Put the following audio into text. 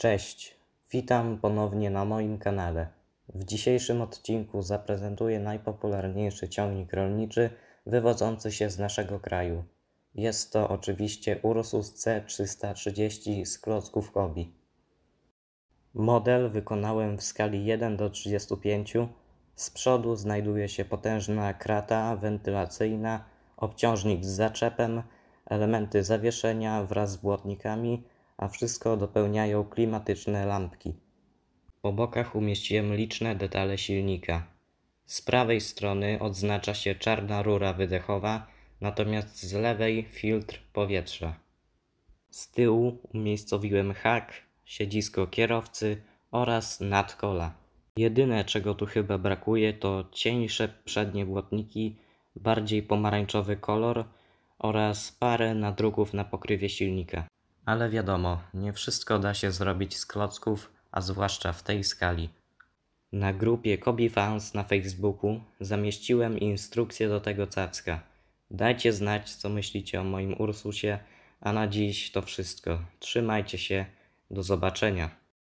Cześć, witam ponownie na moim kanale. W dzisiejszym odcinku zaprezentuję najpopularniejszy ciągnik rolniczy wywodzący się z naszego kraju. Jest to oczywiście Ursus C330 z klocków Hobi. Model wykonałem w skali 1 do 35. Z przodu znajduje się potężna krata wentylacyjna, obciążnik z zaczepem, elementy zawieszenia wraz z błotnikami – a wszystko dopełniają klimatyczne lampki. Po bokach umieściłem liczne detale silnika. Z prawej strony odznacza się czarna rura wydechowa, natomiast z lewej filtr powietrza. Z tyłu umiejscowiłem hak, siedzisko kierowcy oraz nadkola. Jedyne czego tu chyba brakuje to cieńsze przednie błotniki, bardziej pomarańczowy kolor oraz parę nadruków na pokrywie silnika. Ale wiadomo, nie wszystko da się zrobić z klocków, a zwłaszcza w tej skali. Na grupie Kobi Fans na Facebooku zamieściłem instrukcję do tego cacka. Dajcie znać, co myślicie o moim Ursusie, a na dziś to wszystko. Trzymajcie się, do zobaczenia.